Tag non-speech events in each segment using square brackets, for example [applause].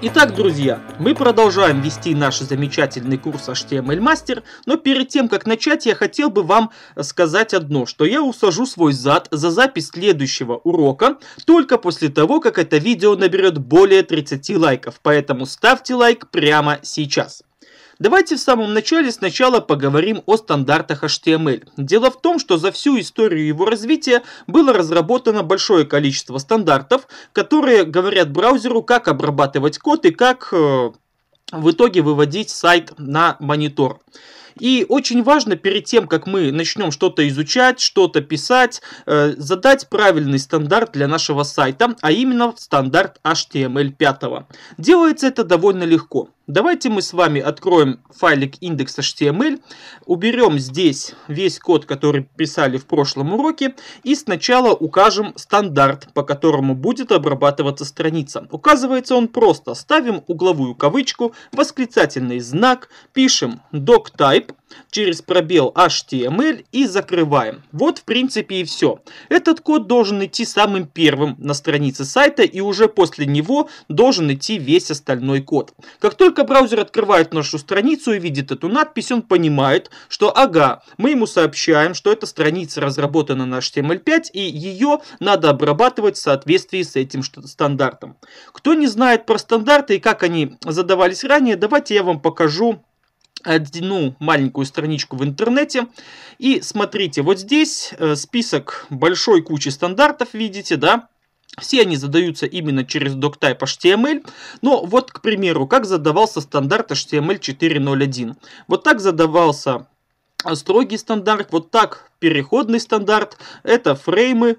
Итак, друзья, мы продолжаем вести наш замечательный курс HTML Master, но перед тем, как начать, я хотел бы вам сказать одно, что я усажу свой зад за запись следующего урока только после того, как это видео наберет более 30 лайков, поэтому ставьте лайк прямо сейчас. Давайте в самом начале сначала поговорим о стандартах HTML. Дело в том, что за всю историю его развития было разработано большое количество стандартов, которые говорят браузеру, как обрабатывать код и как э, в итоге выводить сайт на монитор. И очень важно перед тем, как мы начнем что-то изучать, что-то писать, э, задать правильный стандарт для нашего сайта, а именно стандарт HTML5. Делается это довольно легко. Давайте мы с вами откроем файлик index.html, уберем здесь весь код, который писали в прошлом уроке, и сначала укажем стандарт, по которому будет обрабатываться страница. Указывается он просто. Ставим угловую кавычку, восклицательный знак, пишем doctype, через пробел HTML и закрываем. Вот в принципе и все. Этот код должен идти самым первым на странице сайта и уже после него должен идти весь остальной код. Как только браузер открывает нашу страницу и видит эту надпись, он понимает, что ага, мы ему сообщаем, что эта страница разработана на HTML5 и ее надо обрабатывать в соответствии с этим стандартом. Кто не знает про стандарты и как они задавались ранее, давайте я вам покажу одну маленькую страничку в интернете. И смотрите, вот здесь э, список большой кучи стандартов, видите, да? Все они задаются именно через DocType HTML, эм но вот, к примеру, как задавался стандарт HTML 4.0.1. Эм вот так задавался э, строгий стандарт, вот так переходный стандарт, это фреймы,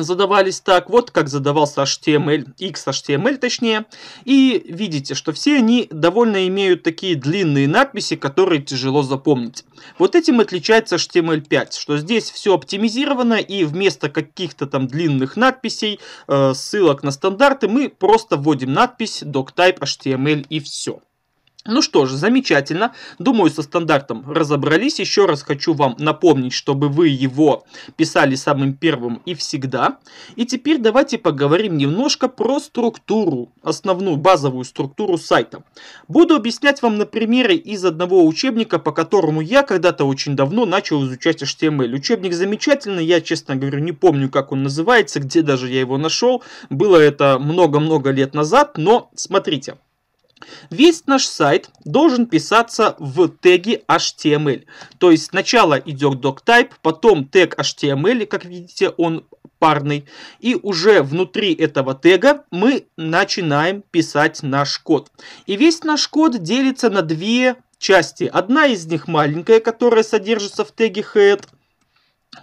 задавались так, вот как задавался HTML, XHTML точнее. И видите, что все они довольно имеют такие длинные надписи, которые тяжело запомнить. Вот этим отличается HTML5, что здесь все оптимизировано и вместо каких-то там длинных надписей, э, ссылок на стандарты, мы просто вводим надпись doctype HTML и все. Ну что ж, замечательно. Думаю, со стандартом разобрались. Еще раз хочу вам напомнить, чтобы вы его писали самым первым и всегда. И теперь давайте поговорим немножко про структуру, основную базовую структуру сайта. Буду объяснять вам на примере из одного учебника, по которому я когда-то очень давно начал изучать HTML. Эм Учебник замечательный, я, честно говорю, не помню, как он называется, где даже я его нашел. Было это много-много лет назад, но Смотрите. Весь наш сайт должен писаться в теге HTML. То есть сначала идет doctype, потом тег HTML, как видите, он парный. И уже внутри этого тега мы начинаем писать наш код. И весь наш код делится на две части. Одна из них маленькая, которая содержится в теге head.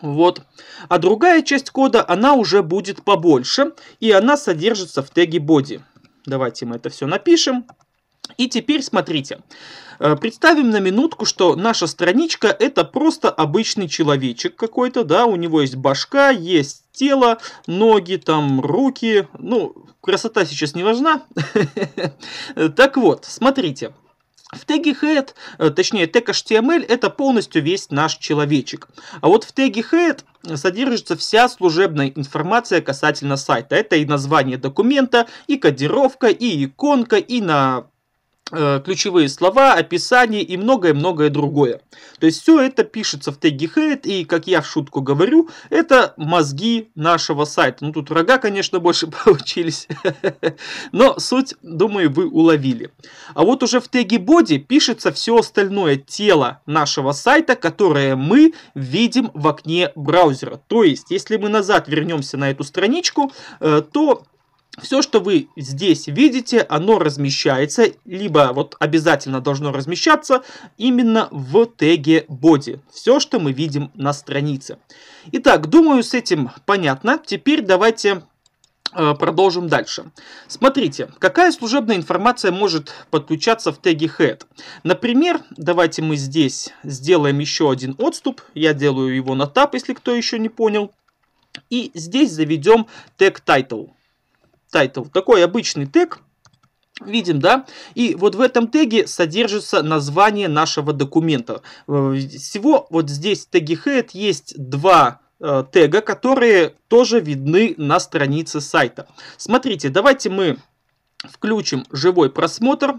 Вот. А другая часть кода, она уже будет побольше. И она содержится в теге body. Давайте мы это все напишем. И теперь смотрите. Э, представим на минутку, что наша страничка это просто обычный человечек какой-то, да, у него есть башка, есть тело, ноги, там, руки, ну, красота сейчас не важна. [laughs] Так вот, смотрите. В теге head, э, точнее тег HTML, эм это полностью весь наш человечек. А вот в теге head содержится вся служебная информация касательно сайта. Это и название документа, и кодировка, и иконка, и на Э, ключевые слова, описание и многое-многое другое. То есть все это пишется в теге Head, и, как я в шутку говорю, это мозги нашего сайта. Ну, тут рога, конечно, больше [laughs] получились, но суть, думаю, вы уловили. А вот уже в теге Body пишется все остальное тело нашего сайта, которое мы видим в окне браузера. То есть, если мы назад вернемся на эту страничку, э, то все, что вы здесь видите, оно размещается, либо вот обязательно должно размещаться именно в теге body. Все, что мы видим на странице. Итак, думаю, с этим понятно. Теперь давайте э, Продолжим дальше. Смотрите, какая служебная информация может подключаться в теге head. Например, давайте мы здесь сделаем еще один отступ. Я делаю его на тап, если кто еще не понял. И здесь заведем тег title title. Такой обычный тег. Видим, да? И вот в этом теге содержится название нашего документа. Э, всего вот здесь в теге head есть два э, тега, которые тоже видны на странице сайта. Смотрите, давайте мы включим живой просмотр.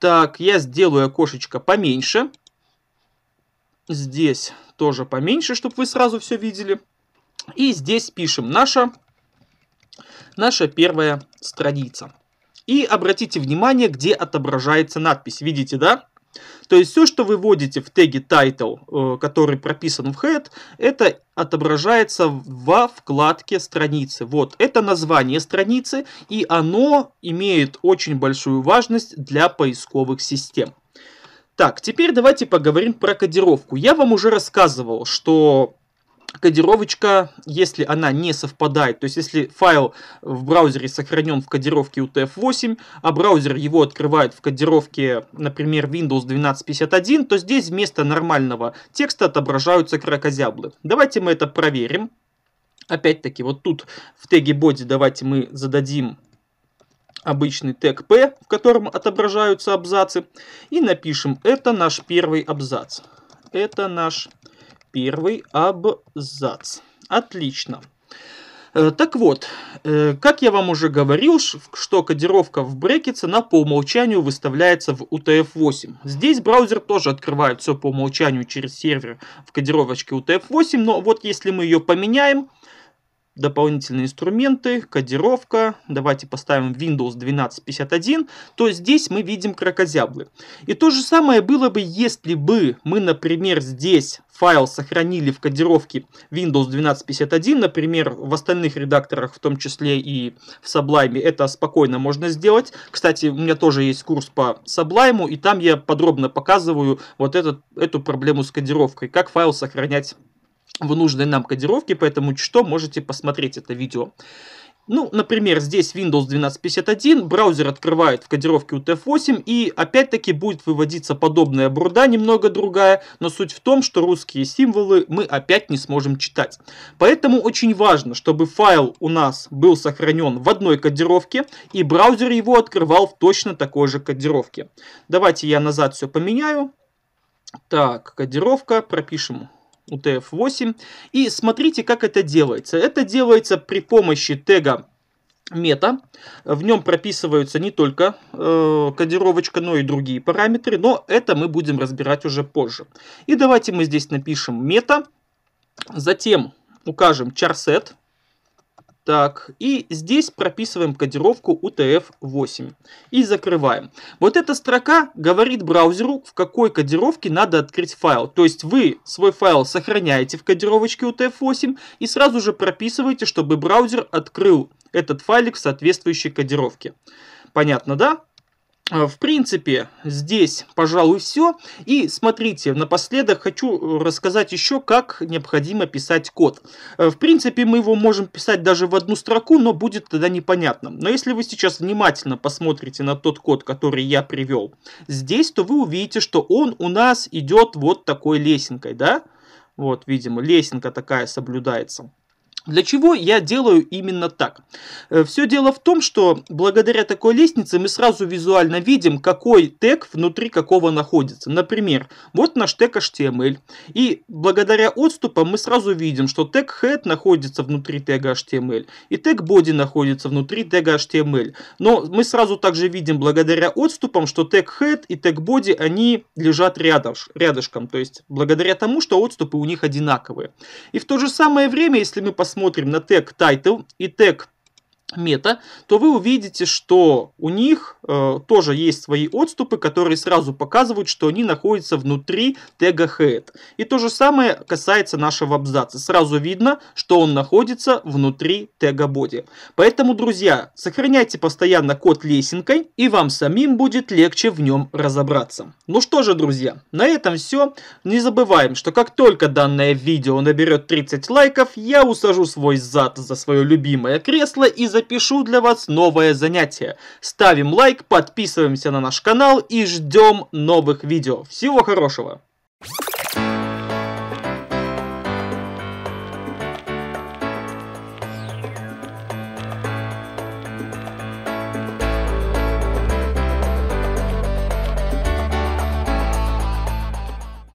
Так, я сделаю окошечко поменьше. Здесь тоже поменьше, чтобы вы сразу все видели. И здесь пишем наша Наша первая страница. И обратите внимание, где отображается надпись. Видите, да? То есть все, что вы вводите в теге title, э, который прописан в head, это отображается во вкладке страницы. Вот, это название страницы, и оно имеет очень большую важность для поисковых систем. Так, теперь давайте поговорим про кодировку. Я вам уже рассказывал, что кодировочка, если она не совпадает, то есть если файл в браузере сохранен в кодировке UTF-8, а браузер его открывает в кодировке, например, Windows 1251, то здесь вместо нормального текста отображаются крокозяблы. Давайте мы это проверим. Опять-таки, вот тут в теге body давайте мы зададим обычный тег P, в котором отображаются абзацы, и напишем «это наш первый абзац». Это наш первый первый абзац. Отлично. Э, так вот, э, как я вам уже говорил, что кодировка в брекетс, она по умолчанию выставляется в UTF-8. Здесь браузер тоже открывает все по умолчанию через сервер в кодировочке UTF-8, но вот если мы ее поменяем, дополнительные инструменты, кодировка. Давайте поставим Windows 1251, то здесь мы видим крокозяблы. И то же самое было бы, если бы мы, например, здесь файл сохранили в кодировке Windows 1251, например, в остальных редакторах, в том числе и в Sublime, это спокойно можно сделать. Кстати, у меня тоже есть курс по Sublime, и там я подробно показываю вот этот, эту проблему с кодировкой, как файл сохранять в нужной нам кодировке, поэтому что, можете посмотреть это видео. Ну, например, здесь Windows 1251, браузер открывает в кодировке UTF-8 и опять-таки будет выводиться подобная бруда немного другая, но суть в том, что русские символы мы опять не сможем читать. Поэтому очень важно, чтобы файл у нас был сохранен в одной кодировке и браузер его открывал в точно такой же кодировке. Давайте я назад все поменяю. Так, кодировка, пропишем UTF-8. И смотрите, как это делается. Это делается при помощи тега мета. В нем прописываются не только э, кодировочка, но и другие параметры, но это мы будем разбирать уже позже. И давайте мы здесь напишем мета, затем укажем charset, так, и здесь прописываем кодировку UTF-8 и закрываем. Вот эта строка говорит браузеру, в какой кодировке надо открыть файл. То есть вы свой файл сохраняете в кодировочке UTF-8 и сразу же прописываете, чтобы браузер открыл этот файлик в соответствующей кодировке. Понятно, да? А, в принципе, здесь, пожалуй, все. И смотрите, напоследок хочу э, рассказать еще, как необходимо писать код. Э, в принципе, мы его можем писать даже в одну строку, но будет тогда непонятно. Но если вы сейчас внимательно посмотрите на тот код, который я привел здесь, то вы увидите, что он у нас идет вот такой лесенкой, да? Вот, видимо, лесенка такая соблюдается. Для чего я делаю именно так? Э, Все дело в том, что благодаря такой лестнице мы сразу визуально видим, какой тег внутри какого находится. Например, вот наш тег HTML. И благодаря отступам мы сразу видим, что тег head находится внутри тега HTML. И тег body находится внутри тега HTML. Но мы сразу также видим благодаря отступам, что тег head и тег body, они лежат рядыш, рядышком. То есть благодаря тому, что отступы у них одинаковые. И в то же самое время, если мы посмотрим посмотрим на тег title и тег мета, то вы увидите, что у них э, тоже есть свои отступы, которые сразу показывают, что они находятся внутри тега head. И то же самое касается нашего абзаца. Сразу видно, что он находится внутри тега body. Поэтому, друзья, сохраняйте постоянно код лесенкой, и вам самим будет легче в нем разобраться. Ну что же, друзья, на этом все. Не забываем, что как только данное видео наберет 30 лайков, я усажу свой зад за свое любимое кресло и за запишу для вас новое занятие. Ставим лайк, подписываемся на наш канал и ждем новых видео. Всего хорошего!